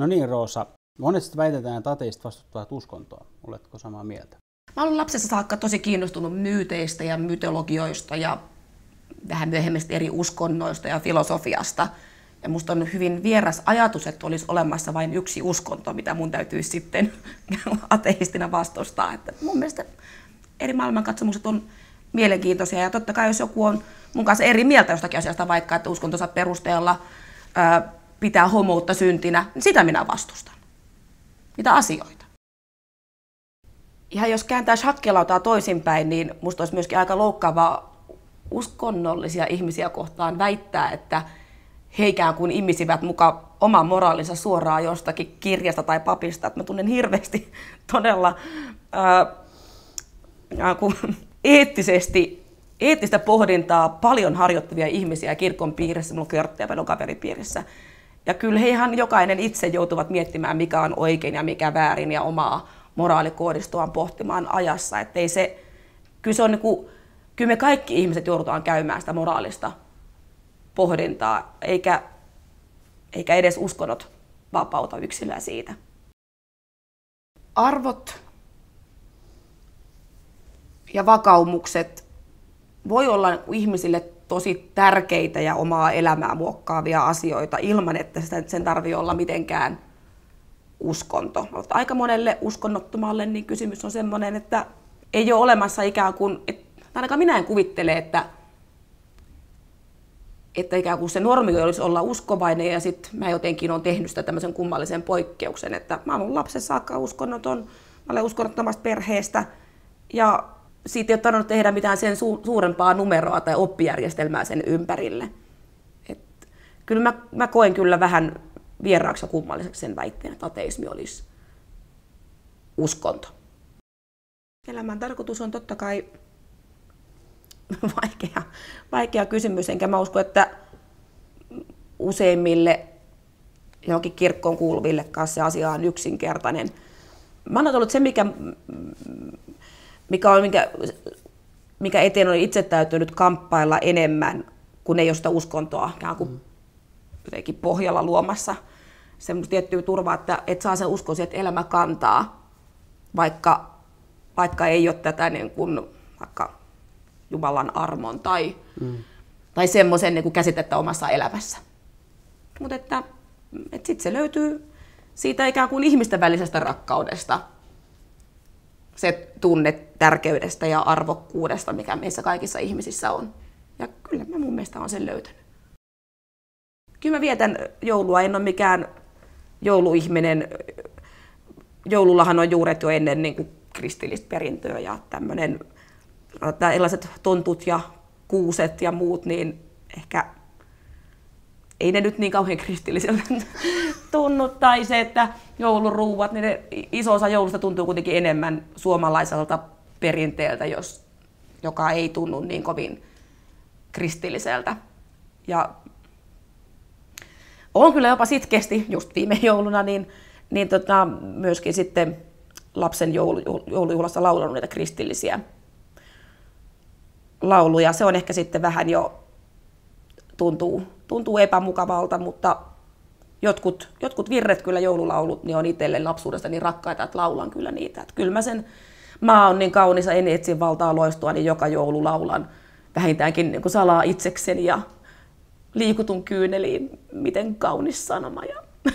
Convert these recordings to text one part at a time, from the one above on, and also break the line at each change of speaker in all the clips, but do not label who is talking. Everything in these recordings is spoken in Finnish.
No niin, Roosa. Monesti väitetään, että ateistit vastustavat uskontoa. Oletko samaa mieltä? Mä olen lapsessa saakka tosi kiinnostunut myyteistä ja mytologioista ja vähän myöhemmistä eri uskonnoista ja filosofiasta. Ja musta on hyvin vieras ajatus, että olisi olemassa vain yksi uskonto, mitä mun täytyisi sitten ateistina vastustaa. Että mun mielestä eri maailmankatsomukset on mielenkiintoisia. Ja totta kai jos joku on mun kanssa eri mieltä jostakin asiasta, vaikka että uskontonsa perusteella ää, pitää homoutta syntinä, niin sitä minä vastustan. Niitä asioita. Ihan jos kääntää hakkelautaa toisinpäin, niin musta olisi myöskin aika loukkaavaa uskonnollisia ihmisiä kohtaan väittää, että he ikään kuin imisivät muka oman moraalinsa suoraan jostakin kirjasta tai papista. että mä tunnen hirveästi todella ää, kun eettisesti, eettistä pohdintaa paljon harjoittavia ihmisiä kirkon piirissä, mulla on kaveripiirissä. Ja kyllä he ihan jokainen itse joutuvat miettimään, mikä on oikein ja mikä väärin ja omaa moraalikoodistoaan pohtimaan ajassa. Että ei se, kyllä, se on niin kuin, kyllä me kaikki ihmiset joudutaan käymään sitä moraalista pohdintaa, eikä, eikä edes uskonnot vapauta yksilöä siitä. Arvot ja vakaumukset voi olla ihmisille tosi tärkeitä ja omaa elämää muokkaavia asioita ilman, että sen tarvii olla mitenkään uskonto. Mutta aika monelle uskonnottomalle niin kysymys on sellainen, että ei ole olemassa ikään kuin, että ainakaan minä en kuvittele, että, että ikään kuin se normi olisi olla uskovainen ja sitten mä jotenkin olen tehnyt sitä tämmöisen kummallisen poikkeuksen, että mä olen lapsessa aika uskonnoton, mä olen uskonnottomasta perheestä ja siitä ei ole tarvinnut tehdä mitään sen su- suurempaa numeroa tai oppijärjestelmää sen ympärille. Et, kyllä mä, mä koen kyllä vähän vieraaksi ja kummalliseksi sen väitteen, että ateismi olisi uskonto. Elämän tarkoitus on totta kai vaikea, vaikea kysymys, enkä mä usko, että useimmille johonkin kirkkoon kuuluville kanssa se asia on yksinkertainen. Mä oon ollut se, mikä mikä on, mikä, mikä eteen on itse täytynyt kamppailla enemmän, kun ei ole sitä uskontoa ikään kuin mm. jotenkin pohjalla luomassa semmoista tiettyä turvaa, että, et saa sen uskon että elämä kantaa, vaikka, vaikka ei ole tätä niin kuin, vaikka Jumalan armon tai, mm. tai semmoisen niin kuin käsitettä omassa elämässä. Mutta että, et sitten se löytyy siitä ikään kuin ihmisten välisestä rakkaudesta, se tunne tärkeydestä ja arvokkuudesta, mikä meissä kaikissa ihmisissä on. Ja kyllä mä mun mielestä on sen löytänyt. Kyllä mä vietän joulua, en ole mikään jouluihminen. Joulullahan on juuret jo ennen niin kuin kristillistä perintöä ja tämmöinen, erilaiset tontut ja kuuset ja muut, niin ehkä ei ne nyt niin kauhean kristilliseltä tunnu, tai se, että jouluruuat, niin ne, iso osa joulusta tuntuu kuitenkin enemmän suomalaiselta perinteeltä, jos, joka ei tunnu niin kovin kristilliseltä. Ja on kyllä jopa sitkesti just viime jouluna, niin, niin tota, myöskin sitten lapsen joulu, joulujuhlassa laulanut niitä kristillisiä lauluja. Se on ehkä sitten vähän jo tuntuu tuntuu epämukavalta, mutta jotkut, jotkut virret kyllä joululaulut niin on itselle lapsuudesta niin rakkaita, että laulan kyllä niitä. Että kyllä mä sen maa on niin kaunis, en etsi valtaa loistua, niin joka joulu laulan vähintäänkin niin kuin salaa itsekseni ja liikutun kyyneliin, miten kaunis sanoma. Ja...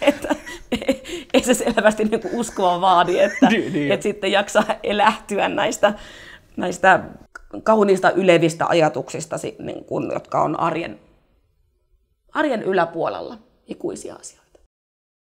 että, ei, ei se selvästi niin kuin uskoa vaadi, että, niin, niin. että sitten jaksaa elähtyä näistä, näistä kauniista ylevistä ajatuksista, niin kun, jotka on arjen, arjen yläpuolella ikuisia asioita.